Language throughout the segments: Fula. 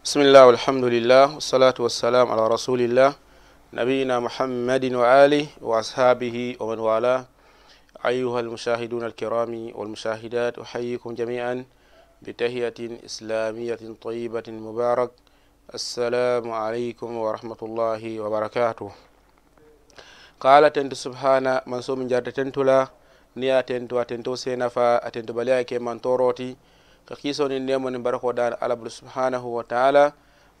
بسم الله والحمد لله والصلاة والسلام على رسول الله نبينا محمد وآله وأصحابه ومن والاه أيها المشاهدون الكرام والمشاهدات أحييكم جميعا بتهية إسلامية طيبة مبارك السلام عليكم ورحمة الله وبركاته قال تنت سبحانه من سوم جرد تنتلا نيا تنتو أتنتو سينفا أتنتو بلايك من توروتي ka kisonin ndemoni barko dana alabulu subhanahu wa taala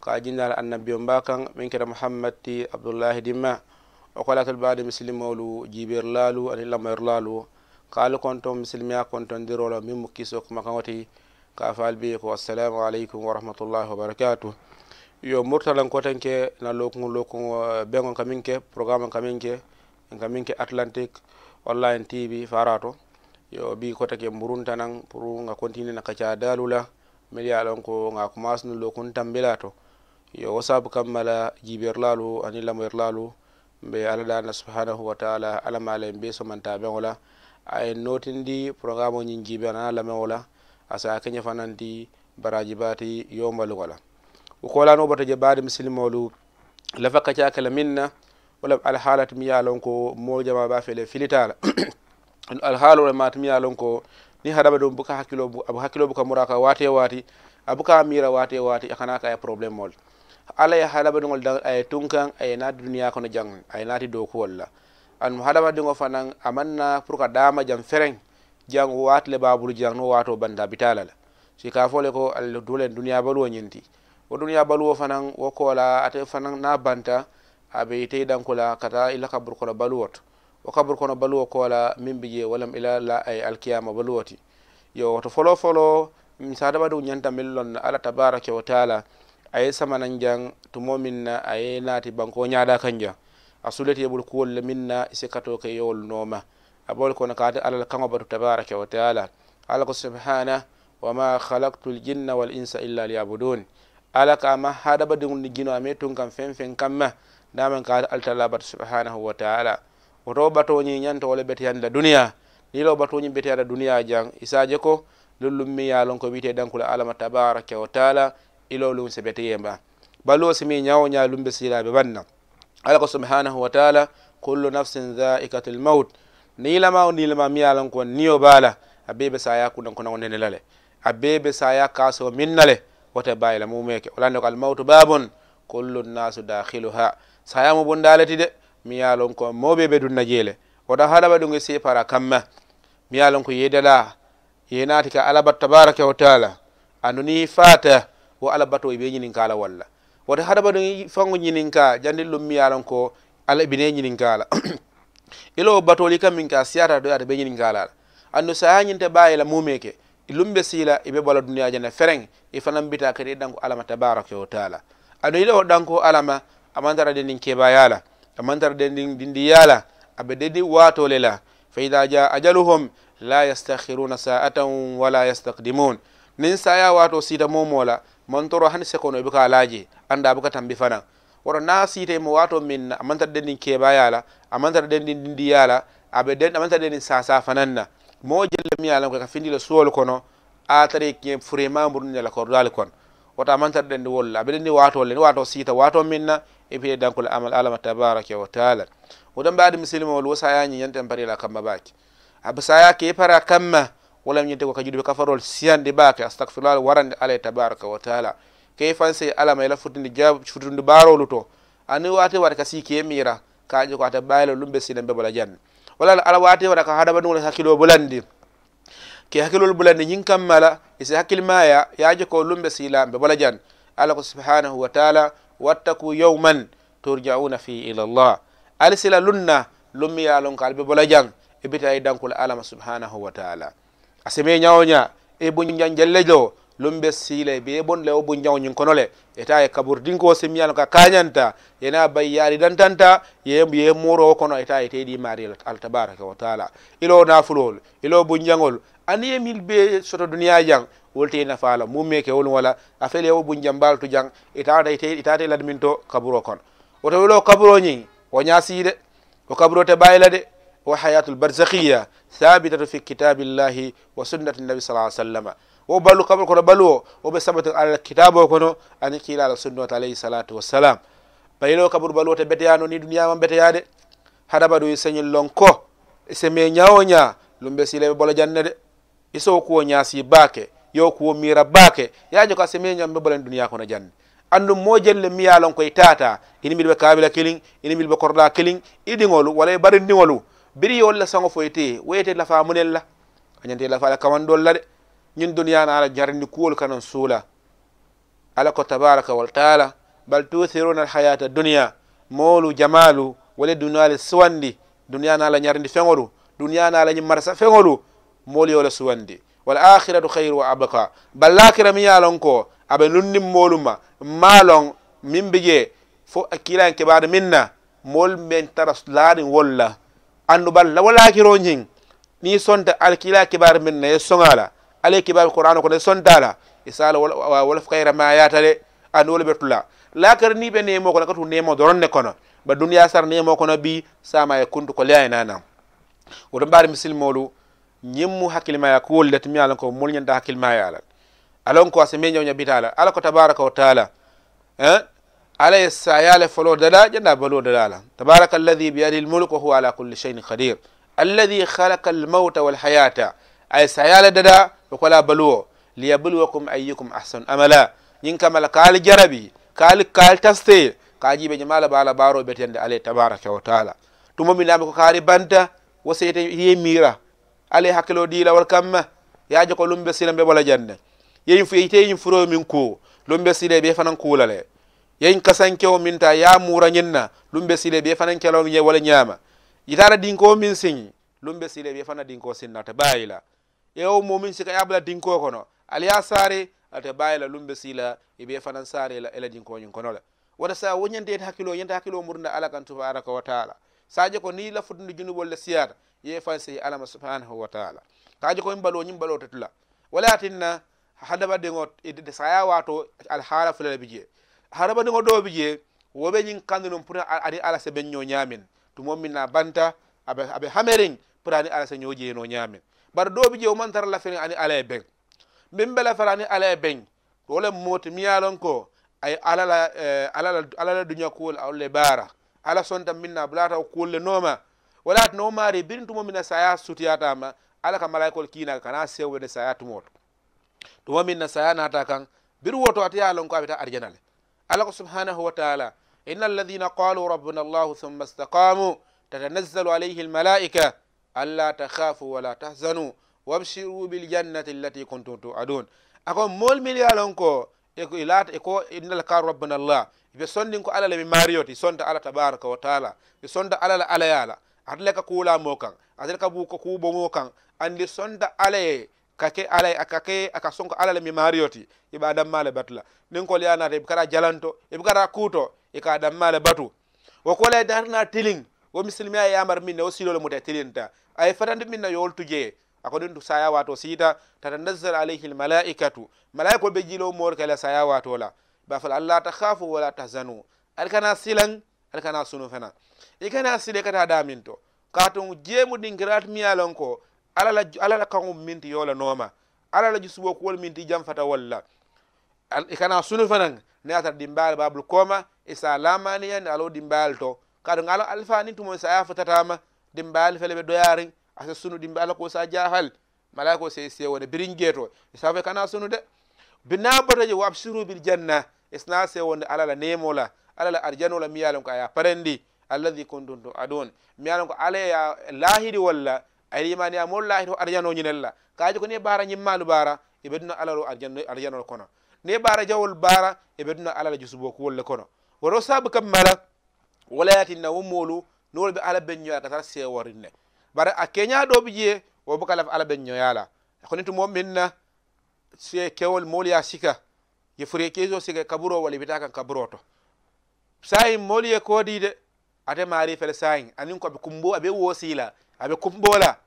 ka jindala annabi o mba kan min keta mouhammad ti abdoullahi dimma o kolatol baade misilimolu jibir laalu ani lamayr laalu kaalu konton misilimiya kontondirolo min mo kiso kuma kan woti ka faal be ko assalamu aleykum wa rahmatullahi wa barakatuh yo murtalan kotenke na lokun lokun bengon kamin ke programme kamin ke kamin ke atlantique online tv farato yo bi kotake burunta nan pour nga continue naka ca dalula mbiɗa ya ɗon ko nga komasnulo kun tambila to yo wasabu kammala jibir lalu ani lamoyir lalu mbe aladana subhanahu wa taala alamala be somantaɓeola ayen notindi programme oñin jibe nana lamewola asa keña fanandi baraji bati yombalugola wukolano ɓata jaɓade misilimolu lafa kacakala minna wolam alhalat mi ya lon ko mojama ba fele filitala alhaalo e matimiya lon ko ni haɗaɓe ɗum buka hakkilo abu hakkilo buka muraka waate waati abuka mira waate waati akanaka e probléme ol ala e haɗaɓe ɗugol dag aye tunkan aye naati duniya kono jan aye naati dow kuwolla an haɗama ɗugo fanan amanna pour qua ɗama jam fereng jan watile babulu jan no wato banta bitalal si ka fole ko alla duule duniya baluwo ñinti wo duniya baluwo fanan wo koola ate fanan na banta aɓe teyi ɗankula kata illa kabbor kola baluwoto o kabru kono baluwo koola min biji walam ila la ay alkiyama baluwoti yo to folo folo misada wadu ñanta min lonna ala tabaraka wa taala aye samanan jang to momin na aye naati banko ñaada kan jang a sulati yeɓol kuwol le min na i e sikkato ke e yowol nooma a ɓool kono kaate alal kaŋo batu tabaraka wa taala ala ko subhana wa ma halaktu ljinna wal insa illa liyabudun ala ka ma hadabadiŋol ni jino a me tun kam feŋ feŋ kam ma daman kaate altalabatu subhanahu wa taala woto batoñi ñanta wole betiyanda duniya nilo batoñi betiyada duniya jan isaje ko lullum mi ya lon ko wiite dankule alama tabaraka wa taala ilo lum se betiyemba ballo simi ñawo ña lumbe silaɓe banna ala ko subhanahu wa taala kullu nafsin dhaikatul maut nilama o nilama mi ya lon ko niyo bala abebe sa ya kudan ko nangonde nelale abebe sa ya kaso minnale wata bayila mumeke wala ndok al mautu babun kullu nnasu dakhiluha sa ya mo bondale ti de mi yalon ko mawɓe ɓe ɗum najeele woɗa haɗaɓa ɗum e sépara kamma mi yalon ko yedala yenati ka alaba tabaraka wa taala andoni fata wo alabato e ɓe ñininkala walla wota haɗaɓa ɗum e fango ñininka jandi ɗum mi yalon ko ala ɓine ñininkala ilo batoli kam min ka siyata ɗo yata ɓe ñininkalala anndu sa yañinte mbayila mumeke lumɓe siila eɓe ɓola duniya jana feren e fanan mbita kadi e ɗan ko alama tabaraka wa taala anndu yiɗo ɗan ko alama amantara de nin keɓayala amantara dindi yala aɓe dindi wato lela fa ida ja ajaluhum la yastakhiruna sa'atan wala yastaqdimun nin saya wato sita momola mantoro hani sekono ibuka alaje anda buka tambi fana woro na sita mo wato min amantara ke keba yala mantar dendin dindi yala aɓe den amantara dendin sasa fananna mo jelle mi yalam kaka findila suwol kono a tare kie furema da kordal kono wota mantarɗen ndi wolla aɓeɗen ndi watole ndi wato sita wato minna e piɗe dankol amal alama tabaraka wa taala oɗon mbaɗi misilima wol wo sayañi yanten parila kamma baake aɓe sayake ke para kamma wala ñinte ko ka ɓe kafarol siyanɗe baake astahfirullah warande ala tabaraka wa taala key fanse alama ela futindi jab futindi barolu to ani wate waɗa ka siike e mira kaƴe ko ata ɓaylo ɗum ɓe sinan ɓe bola janne wala ala wate waɗa ka haɗaɓa ɗum wala hakkilo bulandi ke hakkilol bulande ñin kammala isi hakkilmaya je ko lumɓe silamɓe bola jan ala ko subhanahu wa taala wattaku yawman turjauna fi ila llah ala sila lunna lummiya lon ko be bola jan e bita e dankol alama subhanahu wa taala aseme ñawoña e jelle jallejo lumbe sile be bon le obu nyaw nyin konole eta e kabur dingo se miyal ka kanyanta yana bay yari dantanta ye ye moro kono eta e teedi mari al tabaraka wa taala ilo nafulol ilo bu nyangol aniyemil be soto duniya jang wolte e nafaala mummeke wol wala a fele wo bun jam baltu jang itata e itata e ladmin to kaburo kon woto welo kaburo ñi o ñaside o kaburo te bayila de wo hayatul barzakhiya thabitatu fi kitabillahi wa sunnati nabi sala sallama wo ballu kaburo kono ballu o oɓe sabati alal kitabe o kono ani kiilala sunnote alayhi salatu wassalam bayilo kaburu ballu o te beteyano ni duniyama beteyade hada baɗoy señol lon ko seme ñawo ña lumbe silaɓe bolo jannede isowo kuwo ñaasi baake yo kuwo miira baake yaajo ko a semi ñam mbebalen duniya kono jande anndum moojelle miyalon koye tata ini mbilɓe kaabila kelin ini mbilɓe korɗa kelin i ɗiŋolu wala e bari ɗiŋolu biri yolle sago foyte woyete lafa munella añante lafaala kamandolla de ñin duniya na ala jarndi kuwol kanon suula ala ko tabaraka wal taala bal tuthiruna alhayata duniya moolu jamalu wale duniyaale suwandi duniya na ala ñarndi feŋolu duniya na ala ñi marsa feŋolu moolu yo le suwandi wal akhiratu khayru wa abaka ballakira mi ye lon ko aɓe lunnin moolu ma ma lon min be je fo kilan keɓaɗo min na moolu men tara laarin wolla andu balla walakiro ñin ni sonta alkila kibar min na ye soŋala ala kibar qur'ana kono ye sontala isala wolaf kayra ma yata de andu wolu ɓe tula lakara ni ɓe nemo kono katu nemo doron ne kono ba duniya sara nemo kono bi sama ye kuntu ko leyaye nanan woto mbaari misilmolu ñimmu ya ko wolde timi ala ko mol ñanta ya ala alon ko ase ñaw ñabi taala ala ko tabaraka wa taala hein ala ya le folo dada janda balu dada ala tabaraka alladhi bi yadihi almulk huwa ala kulli shay'in qadir alladhi khalaqa almauta wal hayata ay sa ya le dada ko kala li yabluwakum ayyukum ahsan amala ñin kamala kal jarabi kal kal taste be jamaala bala baro betende ala tabaraka wa taala tumo mi ko kari banta wo seyte alay hakkilo ɗilawol kamma yaajo ko lumbe sila mbe ɓola jande yeyi yeyite yin furoo min ko lumbe sile ɓe fanan kuulale yeyi kasankewo min ta ya muurañinna lumbe sile ɓe fanan kelawo ñe wala ñaama yitara dinko min siŋi lumbe sile ɓe fana dinko sinnata bayila e o momin sika yabla dinko kono aliya saare ata bayila lumbe sila eɓe fanan saare ela dinkoñin konola wata sa woñandeede hakkilo ñande hakkilo murnda ala kan tufa araka wa taala sadio ko ni lafutude junubolle siyata yefan sey alama subhanahu wa taala kajo koyim mbalo ñim mbalo tetula wala tinna hadabadiŋo ede saya wato alhaala fulala bi jee hadabadiŋo ɗo bi jee woɓe ñin kandu num pour ani ala se ɓen ño ñamin tumo min na banta aɓe aɓe hamerin pour ani ala se ño jeeno ñamin bara ɗo bi jee woman tara lafirin ani ala e ɓeŋ min mbe lafara ani ala e ɓeŋ wolem moti miyalon ko ay alala eh, alala alala duña kuwol awolle baara ala sonta minna na bulata o kulle wala no mari birin tumo minna saya ma ala ka malaikol kiina kana sewwede saya tumoto tumo min minna saya nata kan bir woto ata ya lon ko abita arjana le ala ko subhanahu wa taala inna alladhina qalu rabbuna allah thumma istaqamu tatanazzalu alayhi almalaika alla takhafu wala tahzanu wabshiru jannati allati kuntum tuadun ako mol min ya lon ko eko ilata ko innal ka rabbuna allah ɓe sondin ko ala le mi mariyoti sonta ala tabaraka wa taala ɓe sonta ala la alayala atale ka kuulamo kan ata ka buko kuubomo kan andi sonta ala ye kake alay akake aka sonko ala le mi mariyoti iɓa dammale batula nin ko liyanata iɓe kata jalanto iɓe kata kuuto ika dammale batu wo kolay darna tilin wo misilimiya yamar minne wo silole muta tilinta aye fatandi minna yoltu jeye akonin saya wato sita tatanazzal alayhi almalaikatu malaika ɓe jiilo mor kala saya la. ba fa allah ta khafu wala ta zanu alkana silan alkana sunu fana ikana sile kata damin to katun jemu din dingirat miyalon ko alala alala kangu minti yola noma alala jusubo kuwol minti jam fata walla ikana sunu fana ne atar dimbal babul koma isa lamaniyan alo dimbal to kadon alo alfani tumo sa yafa tatama dimbal fele be doyarin asa sunu dimbal ko sa jahal malako se se wona biringeto isa fe kana sunu de bi naɓotaje wo absirubil janna esnase wonde alala nemola alala arjanola miyalon ko aya parendi alladi kuntum tu adun miyalon ko ala ya lahidi walla ayimani ya mol lahidi o arjanoñinella kaji ko ne bara ñimmalu bara e ɓeduna alalo arjanol kono ne bara jawol bara e ɓeduna alala jusubo ko wolle kono woto saabu kam mala walayatinna womolu nowolɓe ala ɓeññoyala katata sewarinne bara a keña ɗoɓe jeye wobo kalaf ala ɓeññoyala konitumo minna se kewol moolu sika ye furi keso sika kaburo walla ibita kan kaburo to sayin moolu ye de ate maari fele sayin anin ko aɓe kumbo aɓe woosila aɓe la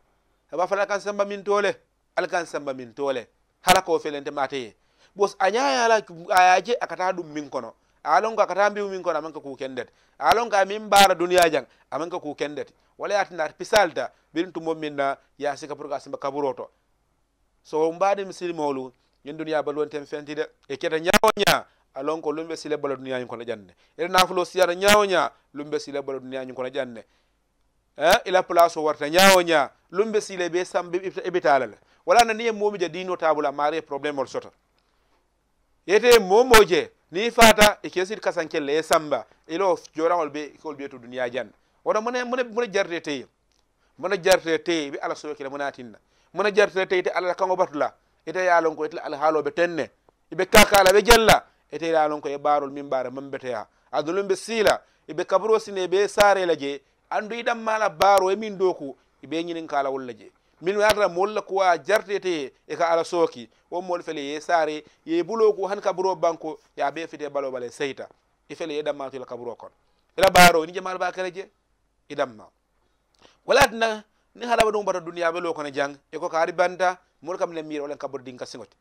aɓa fala kan samba min tole al kan samba min tole hala ko felente mateye bos a ñayala ayaje akata ɗum min kono alon ko akata mbiw min kono amanka ku kendet alon ko min mbara duniya jang amanka ku kendet wala yatinata pisalta ɓirin tumbo minna ya sika pour ka simba kaburo to so on mbaɗi mi silimolu yin duniya baluwanten fentide e keta ñawoña alon ko lumɓe sile bala duniya ñin kono ƴande ede nafulo siyata ñawoña lumɓe sile bala duniya ñin kono ƴande e ila place o warta ñawoña lumɓe sile ɓe sambe ɓibitalale wala nani e momi je dino table a mari e probléme ol sota yete momo je ni fata e kesid kasankelle e samba ilo jorangol ɓe kol ɓiyeto duniya ƴande wono mone mone mone jarde teye mone jarde teye ɓe ala sowekele mona tinna muna jarte teyte allah kango batula ite yalonko itla ala haaloɓe tenne iɓe kakala ɓe jella ete yalonko e ɓarol min ɓare mambeteya adulumɓe siila iɓe kaburo sine ɓe sarela je andu iɗam mala baro e min doku iɓe ñinin kala wolla je min wata molla ko wa jarte teye e ka ala sooki won mol fele ye saare ye bulo ko han kaburo banko ya ɓe fite balo bale seyta ifele ye ɗammatula kaburo kon ila baro ni jamal bakere je iɗamma walatina ni halaba dum ɗum dunya be lo kono jang e ko kaari banta mul kam len miyir olen kabur din ka sigote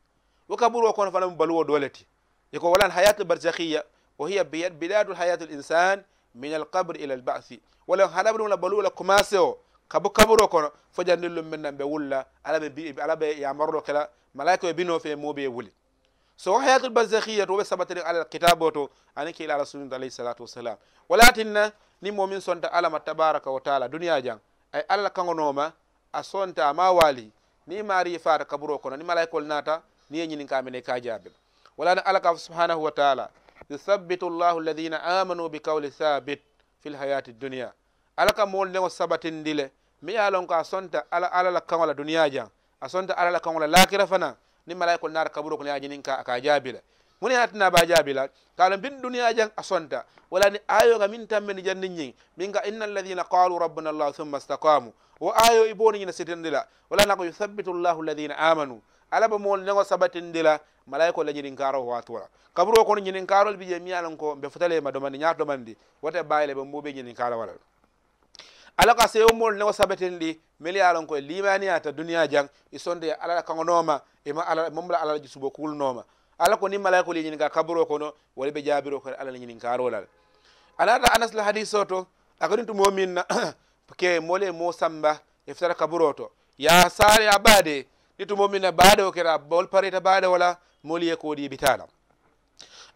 wo kabur wo kono falam mo baluwo dolete e ko walan hayatul barzahiya o hiya biyad biladu biladul al insan min al qabr ila al albasi wala halaba dum la balu la commencé o kabur wo kono fo jandillum men nan ɓe wulla ala ɓe mbi ala ɓe yamarɗo kala malaika be no fe mo be wuli so hayatul barzahiya to ɓe sabatiri alal kitabe o to ani kiila ala sunnat alayhi salatu wassalam walatinna ni mu'min sonta alama tabaraka wa taala duniya jang ay alla kangonoma a sonta ma wali ni mari fata kaburo kono ni malaikol nata ni ye ñinin kamene ka jaabe wala na ala ka subhanahu wa taala yusabbitu llahu alladhina amanu bi qawli sabit fi lhayati dunia ala ka mool leŋo sabatindi le mi ye lon ko a sonta ala ala la kaŋo la duniya jaŋ a sonta ala la kaŋo la laakira fana ni malaikol nata kaburo kono ye a ñinin ka a ka jaabi le woni nattina ba la kala mbin duniya asonta a sonta ayo ga min tammeni jandi ñing min ga inna alladina qalu rabbuna allah thumma istaqamu wo ayo i boni ñina wala na ko yuthabbitu llahu alladina amanu ala ba mool nego sabatindila malaiko la ñinin karo kabro kaburo kono ñinin karol bi je miyalan ko man futalema do ñaat domandi wote bayile ɓe mbuɓe ñinin kala walal ala ka sewo mool nego sabatindi mili yalan ko e limaniyata duniya jang i sonde alala kaŋonoma ima ala momla alala jusubo kulnoma ala ko ni malaika li ñininka kaburo kono wala ɓe jabiro ko ala la ñininkarolal anata anas la hadis o to momin na ke mole mo samba e fara kaburo to ya sare abade baade ni momin na bade o kera bol pareta bade wala moli ye koodi e bitala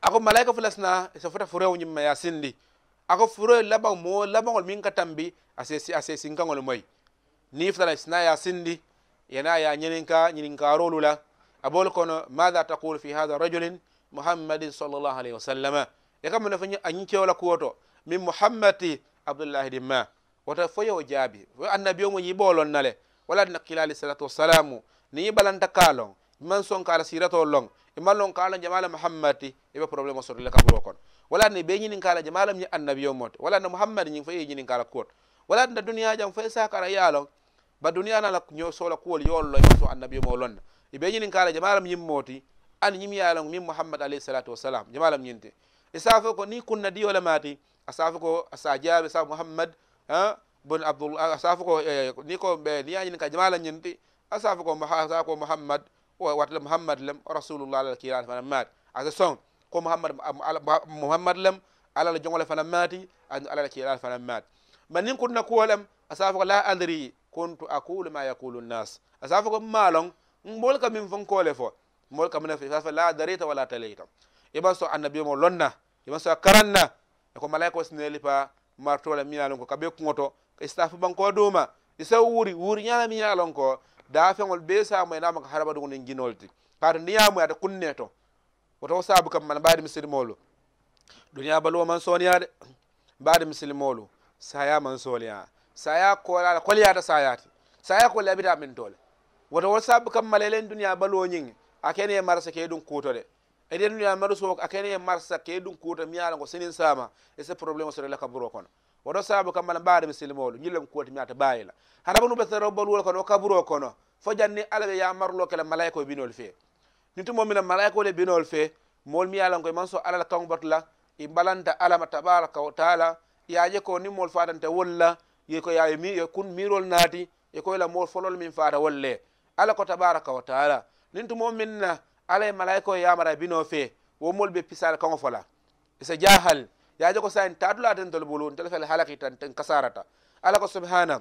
ako malaika fulasna e so fota furew ñimma ya sindi ako furoy laba mo ngol min katambi asesi asesi ngangol moy ni fara sina ya sindi yana ya ñininka ñininkarolu la أبول كونو ماذا تقول في هذا رجل محمد صلى الله عليه وسلم يكم نفني أنيتي ولا كوتو من محمد عبد الله دما وتفوي وجابي والنبي يوم يبولون نله ولا نقل عليه الصلاة والسلام ني بلان تكالون من سون كار سيرتو لون إما لون كار جمال محمد يبقى بروبلم صور لك بروكون ولا نبي نين كار جمال من النبي يوم ولا محمد نين فيه نين كار كوت ولا الدنيا جم فيه ساكر يالون بدنيا نالك نيو سولا كول يولو يسوع النبي يوم لون e ɓe ñinin kala jamalam yimmooti an yim yalango min muhammad alayhi salatu wasalam jamaalam ñinte e ko ni kunna di ola maati a saafo ko sa jaabe sa mouhammad bon abdoullah a ko ni ko be ni yañinin ka jamaalam ñinti a ko sa ko muhammad mouhammad watla muhammad lem rasulullah alal kiilani fana maati asa son ko muhammad muhammad lem alal jongole fana maati alal kiilani fana maati man ni kunna kuwo lem a ko la adri kuntu aqulu ma yaqulu nnas a saafo ko maalon mbol ka min fon kole fo mbol min fa fa la darita wala talaita iban so annabi mo lonna iban so karanna e ko malaika wasneli pa martola miyalon ko kabe kungoto istafu banko duma isa wuri wuri nyala miyalon ko da feŋol be samu n'a namaka haraba ɗum nen jinolti kato ndiyamu ata kunne to woto sabu kam mana mbaadi misilmolu duniya baluwo man soniyade mbaadi misilmolu saya man soliya saya kolala kolyata sayati saya kolle abita min tole woto wo sabu kam malelen duniya baluwo ñinge akene ye marsa ke ɗum kuuto de eden duniya marso akene ye marsa ke ɗum kuuto mi yaala senin sinin sama e se probléme sore la kaburo kono woto sabu kam mala mbaade misilimoolu ñillem kuwoti mi ata baayila hara bunu ɓesaro baluwol kono o kaburo kono fo janni ala ya yamarlo kela malayika o binol fe ni momina malaiko le binol fe mol mi yaala manso so alala kanbatla i balanta alama tabaraka wa taala yaje ko ni mol fatante wolla yeko yaayo mi kun mirol naati e koyla mool folol min faata wolle ala ko tabaraka wa taala nin tumo minna ala ye malayika ye yamara bino fe wo be pisal kaŋo fo la isa jahal yaje ko sain tadula den dol bulu ntol fel tan tan kasarata ala ko subhana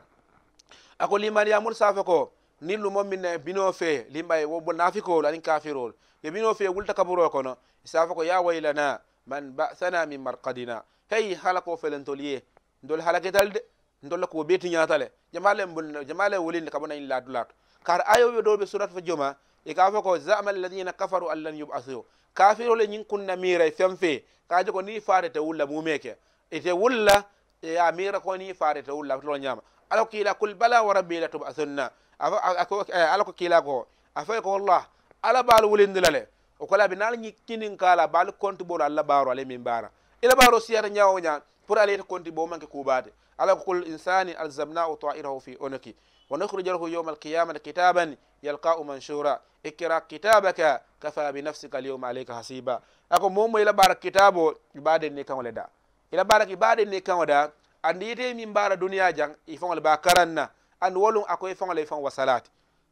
ako liman yamur safe ko nin lumo min bino fe limbay wo bo nafikowol anin kafirol ye bino fe wulta kaburo isa isafe ko ya waylana man ba'thana min marqadina hey halako felentol tolie ndol halakital de dol ko beti ñatale jamale jamale wolinde kabona in ladulato kar ayo yo dobe surat fa joma e ka fa ko za'ama alladhina kafaru allan yub'athu kafiru le nyin kunna mira femfe kaje ko ni faade te wulla mumeke e te wulla e amira ko ni faade te wulla to nyama alako ila kul bala wa rabbi la tub'athunna alako kila ko afa ko wallah ala bal wulindilale o kala bi nal nyi kinin kala bal kontu bol alla baro ale min bara ila baro siyata nyawo nya pour aller kontu bo manke kubade alako kul insani alzamna ta'irahu fi onaki ونخرج له يوم القيامة كتابا يلقاه منشورا اقرأ كتابك كفى بنفسك اليوم عليك hasiba ako momo ila bara kitabo ibade ni kan da ila bara ibade ni kan da andi yete min bara duniya jan ifon al bakaranna an wolun ako ifon al ifon wasalat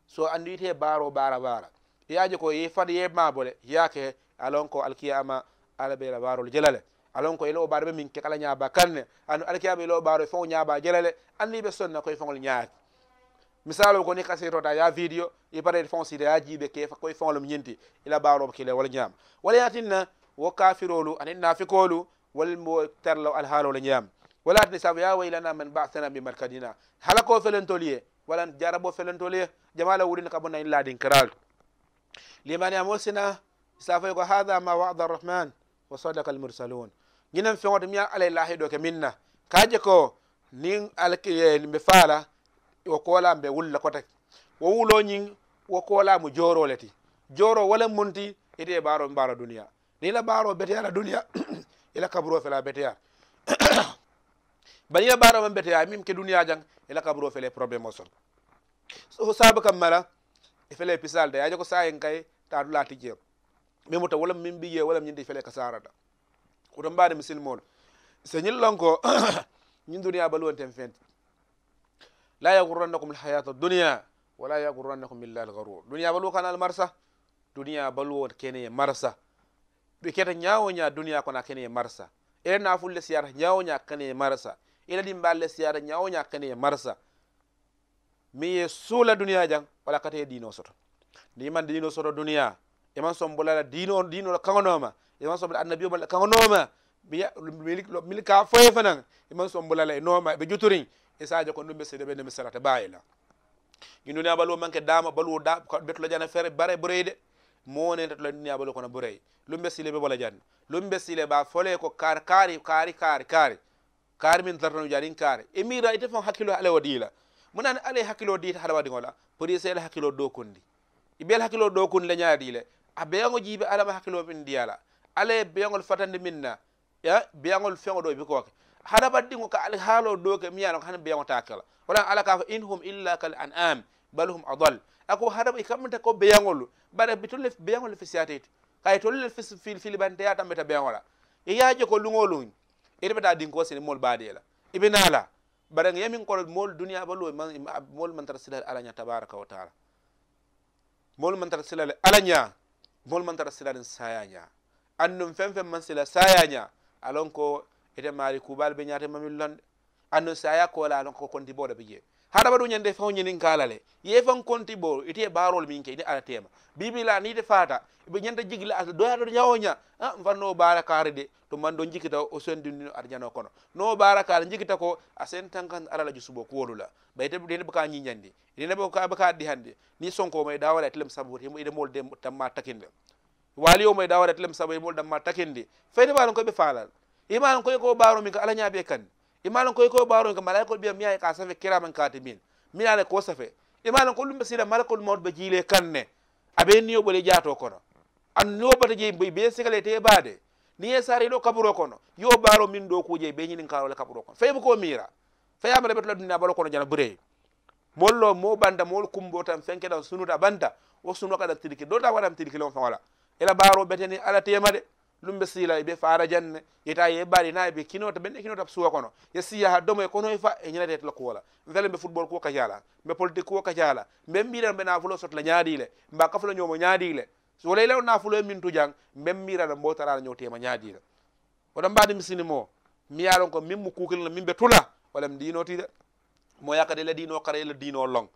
so andi yete baro bara bara yaje ko yefan ye mabole yake alon ko alkiyama ala bela barol jalale alon ko ilo barbe min ke kala nyaaba kanne an alkiyama ilo baro ifon nyaaba jalale andi be sonna ko ifon nyaaki misalo ko ni kaseto ya video i bare fon si da jibe ke fa koy fon lum nyinti ila baro kile wala nyam wala yatinna wa kafirolu anin nafikolu wal mutarlu al halu la nyam wala tin sabu ya waylana man ba'thana bi markadina halako felentoliye wala jarabo felentoliye jamala wurin ka bonna illa din karal liman ya musina safay ko hada ma wa'ada arrahman wa sadaqa al mursalun ginan fi wadum ya alay lahi do ke minna kaje ko nin al mi fala wo kola mbe wulla kotak wo wulo ñing wo kola mu joro leti joro wala munti ite baro mbara duniya ni la baro la duniya ila fe fela betiyar bani la baro man betiya mim ke duniya jang ila kabro fe problème probleme so sabu kam mala le pisal de aje ko en kay ta dula mi muta wala min biye wala nyindi fele kasarata ko do mbade misil mon se nyil lonko nyin duniya balu tem fenti la yaghurrannakum alhayatu dunya wa la yaghurrannakum illa al dunya balu kana almarsa dunya balu kene marsa ɓe keta dunia nya dunya kona kene marsa ila nafulle siyata nya kene marsa ila ɗimballe siyata nya kene marsa mi sula dunya jang wala kate dino soto man dino soto man som bolala dino dino kagonoma eman sombola annabi omal milik mili ka foye fanan eman sombolala e noma be juturin esadio ko ndum ɓesede ɓe ndeme sarata bayila yinduni a ɓaluwo manque dama ɓaluwo da ɓetulo jana fere bare boreyde mone tatula ndini a ɓalu kono boreye lumɓe sile ɓe ɓola janna lumɓe sile ɓa fole ko kar kaari kaari kaari kaari kaari min dartanu jaɗin kaari e mira ite fon hakkilo e ala wa diila munani ala hakkilo diita haɗa waɗi gola porise ala hakkilo ɗokundi e ɓeel hakkilo ɗokundi leñaa diile a beyago jiiɓe alama hakkilo min ndiyala ala beyagol fatande min na eh, e beyagol fego ɗo ɓikoke hada baddin ko ka alhaalo ɗo ke miyano hana beyawata kala wala ala ka ko illa kal an'am bal hum adal ako hada ɓe kammata ko beyangol bara ɓe tolle beyangol fe siyatete kay tolle filibanteya tambeta beyangola e yaajo ko lugolum eɗeɓeta ɗin ko sene mol baadela eɓe naala bara yamin kono mol duniya balu mol mantara silal alaña tabaraka wa taala mol mantara silal alaña mol mantara silal sayaña annum fem fem man sila sayaña alon ko eten Mari Kubal be ñaate mamil londe anno saya koola non ko konti booɗo biye jee haɗa waɗu ñande faw ñanin le ye fan konti bo ite e baarol min ke ni ala tema bibila ni ite faata ɓe ñanta jigila asa doyaɗo ñawoña a ah, fanno baara kaari de to man ɗon jikita o sendinino aɗa ñano kono no baara kaari jikita ko a sen tan ala la jusubo kuwolula ɓay teɓe ka de ne baka ɗi hannde ni sonko may dawala telem sabu himo ide mol de tamma takinde waliyo may mo dawala telem sabu e mol damma takinde fayde ko be faalal imalan koy ko baro min ka ala be kan imalan koy ko baro min ka malaikol biya miyaye ka safe kiraman katibin minale ko safe imalan ko ɗum ɓe be malakol mawt ne jiile kanne aɓe bole jaato kono an bata je be sigale te baade ni e sari do kaburo kono yo baro min do be nyi ɓe ka wala kaburo kono feymo ko miira be ɓetola duniya balo kono jana bure mollo mo banda mol kumbo tam fenke da sunuta banda o oh sunu kada tiriki ɗo ta waɗam tiriki lon wala ela baro beteni ala tema de ɗum ɓe sila ɓe faara janne yeta ye bari nayi ɓe kinota ɓen kino kinota suwa kono ye siya ha domo e kono e fa e ñanate tala kuwola mbele mbe football kuwo kajala mbe politique kuwo kajala mben mbiɗan ɓe nafulo sotla ñaadile mba kafula ñoomo ñaadile so law nafulo e min tujan mben mbirana mbo tarala ñowtema ñaadile oɗon misini mo mi yaron ko min mo kukilna min ɓe tula walla mi ɗinotide mo yakade le dino kare ele dino long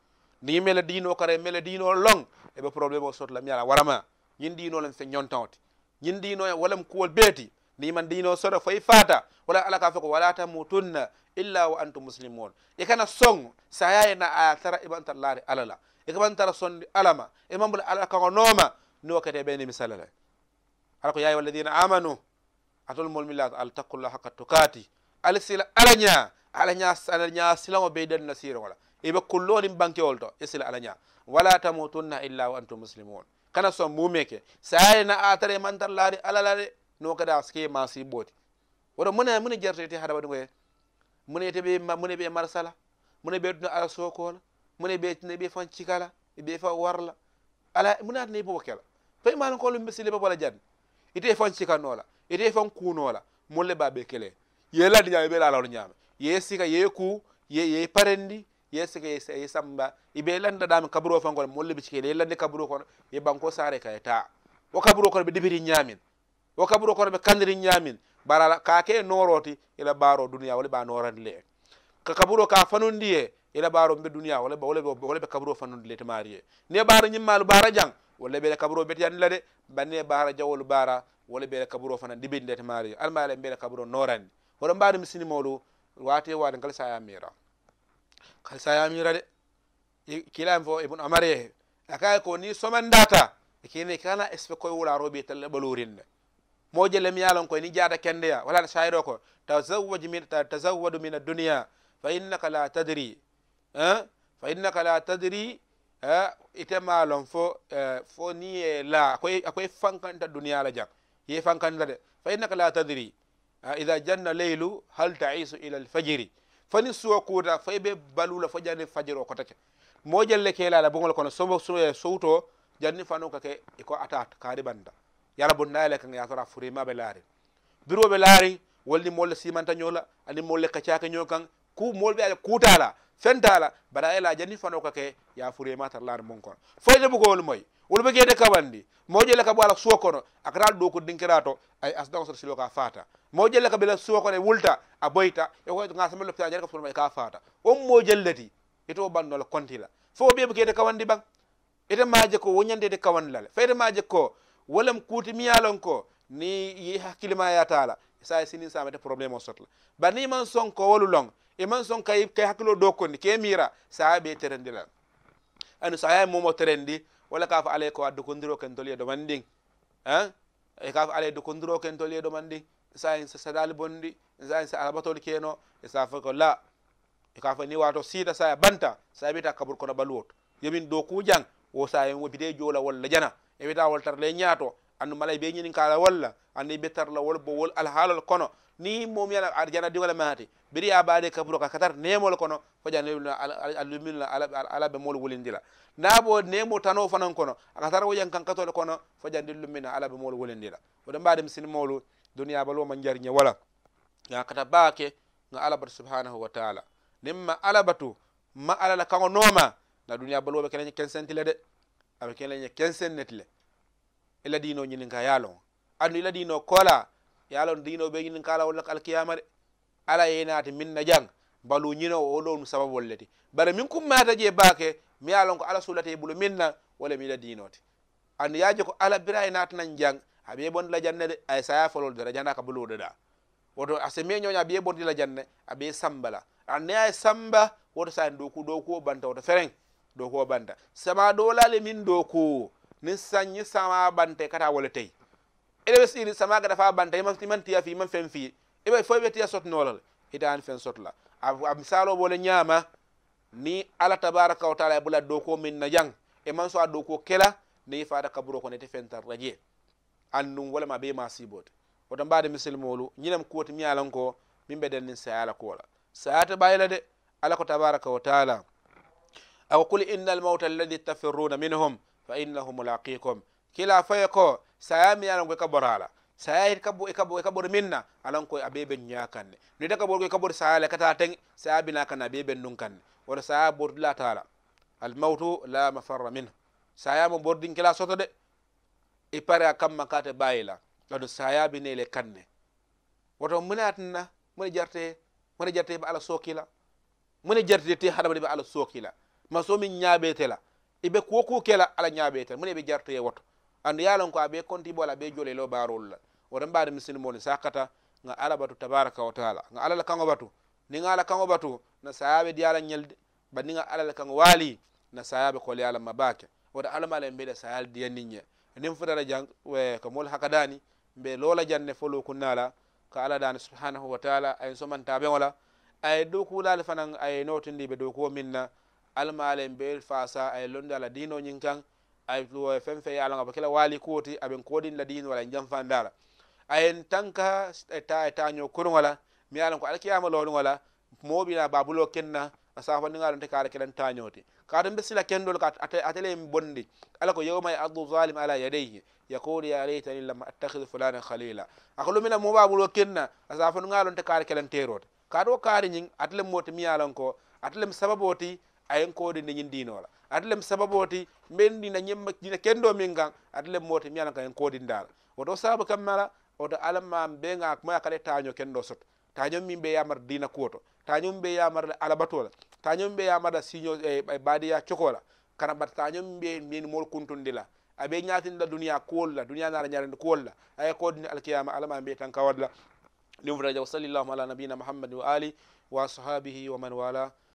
ni mele ɗino kara mele dino long eɓe probléme o sotla mi ala warama yin ɗinolen fe ñontawte ñin ɗinoya walam kuwol beeti niman ɗino soto foye fata wala ala ka fe ko wala tamutunna illa wa antum muslimun e kana son sayaye na aya tara iɓantar laari ala la e kaɓantara sonde alama e mambula ala kago nooma ni wakkete ɓeyni misala la ala ko yayi walladina amanu atol molmillat altaqullah hakka tokati ala sila ala ña ala ña ala ña silamo ɓeydan nasirogola eɓe kullonin banquewol e sila ala ña wala tamutunna illa wa antum muslimun kana son mu mumeke sayare na atare mantar lari alalare no kada ske masi boti wodo muna muna jerte hada badu ngoye muna yete be muna be marsala muna be dun ala sokol muna be tne be fan cikala be fa warla ala muna ne bo kala fe man ko lumbe sile bala jad ite e fan cikanola ite e fan kunola mulle ba be kele yela di be la lor nyame ye sika ye ku ye ye parendi yeeso ke yeeso samba ibe lanndaɗami kabaru o fankono mollibi cikeede ye lanndi kabaru kono ye banko saare kaye ta o kabaru kono ɓe ɗibiri ñaamin o kabaru kono ɓe kandiri ñaamin barala kaake nooroti ila baaro duniya wole ɓa noorandile e ka kabaru ka fanundiye ila baaro ɓe duniya wolewole ɓe kabaru fanundile temari ye ni baara ñimmalu baara jang wolle ɓeele kabaru betiyandila de banni baara jawolu baara wole ɓeele kabaru fana ɗibinde temari ye almaale ɓeele kabaru norandi hoɗo mbaɗi misinimolu waate waade ngal saya miira kalisa yamira de kilami fo ibn omar yehe akaye ko ni somandata kine kana espe koye wularoɓe talla ɓalorinne mojellem yalon koye ni jaada kendeya wala no sayir o ko tazawaj min tazawadu min adunia fa innaka la tadri fa innaka la tadri itemalon fo fo ni e la akoye fankanta duniya la jak ye fankanta de fa innaka la tadri ida janna leylu hal taisu ila alfajiri fani suwo kuuta fay ɓe balula fo jande fajiro ko take moƴelle keelala bogol kono so eh, sowto janni fanukake eko atat kaari banda yara bon nayle kan yatora furimaɓe laari biroɓe laari wolni molle simantañola ani molle kaccake ño kan ku molɓe aja kuutala fentala baɗa ela janni fanukake ya furimatar laari mon kono fayde bugowol moye wol be kete kawandi moo jelle ka bo ala suwo kono a ɗo ko dinkira to ay asdan soto silo ka fata moo jelle ka bela suwo kono e wulta a boyta e ko ga sama lopita jare ka sonoma e ka fata on mo jelleti ito bannola konti la fo o ɓeɓe kete kawandi ɓan ete maje ko woñandede kawandi lale fa ete maje ko walam kuuti miyalon ko ni yi hakkilema yatala sa sinin samete probléme o sotla ba ni man son ko wolu long e man son kay kay hakkilo do konni ke mira sa ɓe terendi ani anu sa ya momo terendi wala ka fo alay ko addu kondiro ken toliye ɗoman ɗin e ka fo alay du kondiro ken toliye ɗoman ɗin sahin so sadali bonɗi sahin so arabatol keno e sa fo ko la e ka fo ni wato siida sa banta sa wiyata kabur kono ɓaluwot yomin dow kujan wo sahin wo bide joola walla jana e wiyata woltarle ñaato andu mala be ñinin kala walla andu be tarla wol bo wol alhaalol kono ni momi yala arjana digola maati biri ya baade kaburo ka katar nemol kono foja nebula aluminla ala be mol na bo nemo tano fanan kono akatar wojan kan katol kono foja lumin ala be mol wolindila oɗo mbaade molu sinmolu duniya balo man jarñe wala ya kata baake ala alabatu subhanahu wa taala nimma alabatu ma alala kango noma na duniya baloɓe kene ñe kensentile de aɓe kene ñe ila dino ñinin ka yalon andu ila dino kola yalon dino be ñinin kala walla alkiyama de ala yenati min na jang balu ñino o lownu sababol leti bare min mata je baake mi yalon ko ala sulate bulo min na walla mi ila dinote andu je ko ala bira e natanan jang bon la janne de ay saya folol de rajana ka de da woto ase meñoña aɓe la janne abe sambala anne ay samba woto sa doku dokuwo banta woto fereng dokuwo banta sama dolale min doko. ni sanñi sama bante kata wala tey ede ɓe siiri sama gada fa bante iman tiya fi man fen fi ɓe fo ɓe tiya sotnolol hitani fen sotla a misalo bole ñama ni ala tabaraka wa taala e bula doko min na yang e man so a doko kela ni fata kaburo ko nete fen tan radie andum wala ma be ma sibote oto mbade misilmolu ñinam kuwoti miyalan ko min ɓeden nin sayala kola sayata ɓayla de ala ko tabaraka wa taala awo kul innal mauta alladi tafirruna minhum fa innahu mulaqikum kila faye ko sayami alanko ka borala sayahit kabo kabo e kabo e e minna alanko e a bebe nyakanne ni daga bor kabo sayale kata tan sayabi na kana bebe nun kanne wala sayabo la taala al mautu la mafarra min sayamo bordin kila soto de e pare kamma kata bayila kado sayabi ne le kanne woto munatna mune jarte mune jarte ba ala sokila mune jarte te hadama be ala sokila maso min nyabe tela ibe kuwo ku kela ala nyaabe tan mune ɓe jartoye woto andu yalon ko abe konti ala ɓe jole lo barol la woɗon mbaɗe ni sakata nga ala batu tabaraka wa taala nga ala kango batu niga ala kango batu na sayaɓe di ala ñalde nga ala kango waali na sayaɓe kole ala mabake woto alamala en mbeɗa sayal diyanniñe nin jang we ko mol hakadani mbe loola janne fo lo kunnala ka ala dani subhanahu wa taala ayen somantaɓe ola ay dow kuulali fanan notindi be do ko minna almalen beel fasa ay la ala dinoñin kan ay fen fe yalanga ba kela wali kuwoti aɓen kodin la dino wala jamfandala ayen tanka ta e taño kurgola mi yalan ko alkiyama wala moɓina babulo kenna a safandigalonte kara kelen tañoti katum be sila kendol ka atele bondi ala ko yawma yadu zalim ala yadayhi yaqulu ya laytani lam attakhidhu fulana khalila akolumina mo babulo kenna a safandigalonte kara kelen ka kato kaari nyin atele moti mi yalan ko atlem sababoti ayenkoɗe nde ñindinola ata lem sababoti ɓenɗina ñemma ɗina kendo min kan ata lem moti mi alan ka hen kodindala woto sababu kam mala woto alanma ɓega moya kala taño kendo soto tañon min ɓe yamar dina kuwoto tañon ɓe yamarla alabatola tañon ɓe yamarla siño e eh, badiya cokola kana bat tañon ɓe min mol abe aɓe ñatinla duniya kuwol la duniya nara ñarande kuwol la aye kodini alkiyama alama mbiye tan kawadla ɗum vraja wa ala nabina muhammadin wa ali wa sahabihi wa man wala